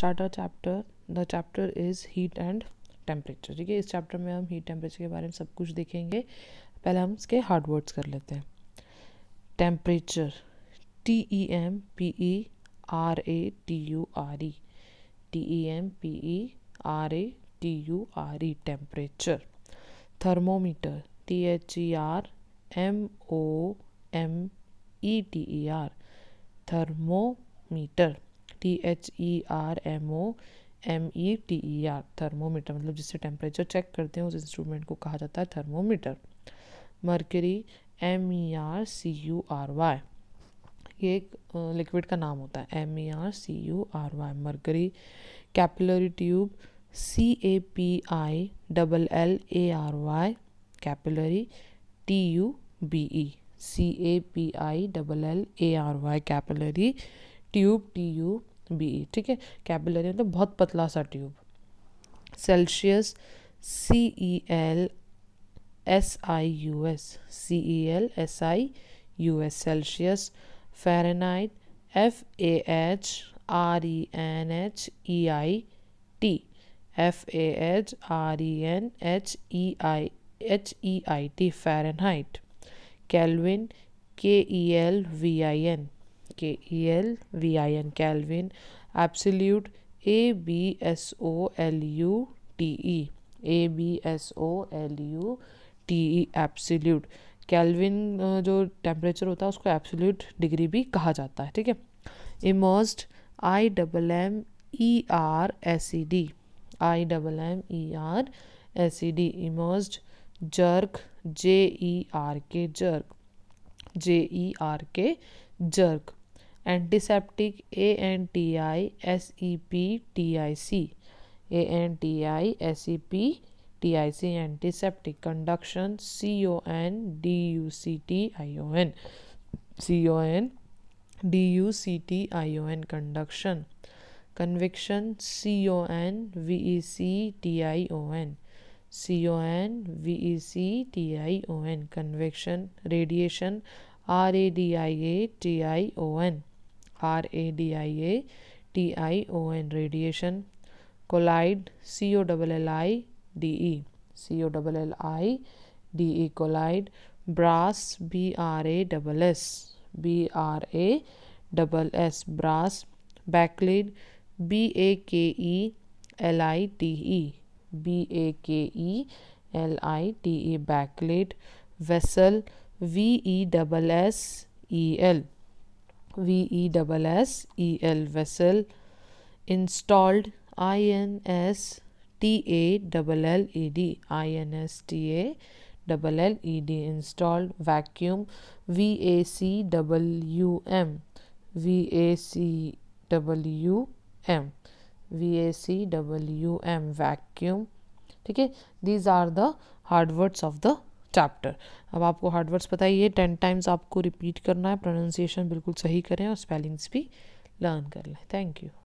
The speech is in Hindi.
Start chapter chapter the chapter is heat and temperature ठीक है इस चैप्टर में हम हीट टेम्परेचर के बारे में सब कुछ देखेंगे पहले हम इसके हार्ड वर्ड्स कर लेते हैं temperature T E M P E R A T U R E T E M P E R A T U R E temperature thermometer T H E R M O M E T E R thermometer T H E R M O M E T E R thermometer मतलब जिससे टेम्परेचर चेक करते हैं उस इंस्ट्रूमेंट को कहा जाता है thermometer mercury M E R C U R Y ये एक लिक्विड का नाम होता है M E R C U R Y mercury capillary tube C A P I double L A R Y capillary T U B E C A P I double L A R Y capillary tube T U B ठीक है कैपिलरी मतलब बहुत पतला सा tube Celsius C E L S I U S C E L S I U S Celsius Fahrenheit F A H R E N H E I T F A H R E N H E I H E I T Fahrenheit Kelvin K E L V I N K E L V I N Kelvin absolute A B S O L U T E A B S O L U T E absolute kelvin जो टेम्परेचर होता है उसको एब्सोल्यूट डिग्री भी कहा जाता है ठीक है immersed I double M E R S E D I double M E R S E D immersed jerk J E R K jerk J E R K jerk antiseptic A N T I S E P T I C A N T I S E P T I C antiseptic conduction C O N D U C T I O N C O N D U C T I O N conduction conviction C O N V E C T I O N C O N V E C T I O N convection radiation R A D I A T I O N R A D I A T I O N radiation colloid C O double L I D E C O double L I D E colloid brass B R A double S B R A double S brass Bakelite B A K E L I T E B A K E L I T E Bakelite vessel V E double S E L V E S S E L vessel installed I N S T A double L E D I N S T A double L E D installed vacuum V A C W M V A C W M V A C W M vacuum. Okay, these are the hard words of the chapter अब आपको पता ही बताइए टेन टाइम्स आपको रिपीट करना है प्रोनाउंसिएशन बिल्कुल सही करें और स्पेलिंग्स भी लर्न कर लें थैंक यू